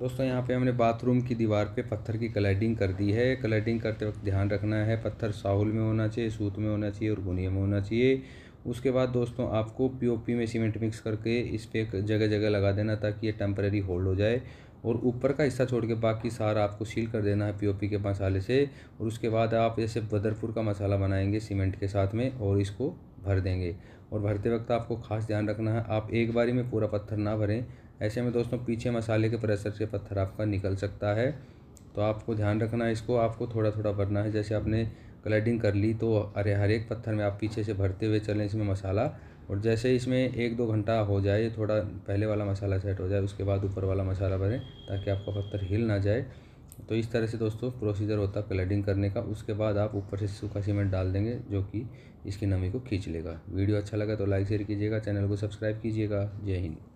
दोस्तों यहाँ पे हमने बाथरूम की दीवार पे पत्थर की कलैडिंग कर दी है कलैडिंग करते वक्त ध्यान रखना है पत्थर साहुल में होना चाहिए सूत में होना चाहिए और गुनिया में होना चाहिए उसके बाद दोस्तों आपको पीओपी में सीमेंट मिक्स करके इस पर जगह जगह लगा देना ताकि ये टेम्परेरी होल्ड हो जाए और ऊपर का हिस्सा छोड़ के बाकी सारा आपको सील कर देना है पीओपी के मसाले से और उसके बाद आप जैसे बदरपुर का मसाला बनाएंगे सीमेंट के साथ में और इसको भर देंगे और भरते वक्त आपको खास ध्यान रखना है आप एक बारी में पूरा पत्थर ना भरें ऐसे में दोस्तों पीछे मसाले के प्रेशर से पत्थर आपका निकल सकता है तो आपको ध्यान रखना है इसको आपको थोड़ा थोड़ा भरना है जैसे आपने क्लैडिंग कर ली तो अरे हर एक पत्थर में आप पीछे से भरते हुए चलें इसमें मसाला और जैसे इसमें एक दो घंटा हो जाए थोड़ा पहले वाला मसाला सेट हो जाए उसके बाद ऊपर वाला मसाला भरें ताकि आपका पत्थर हिल ना जाए तो इस तरह से दोस्तों प्रोसीजर होता है क्लैडिंग करने का उसके बाद आप ऊपर से सूखा सीमेंट डाल देंगे जो कि इसकी नमी को खींच लेगा वीडियो अच्छा लगा तो लाइक शेयर कीजिएगा चैनल को सब्सक्राइब कीजिएगा जय हिंद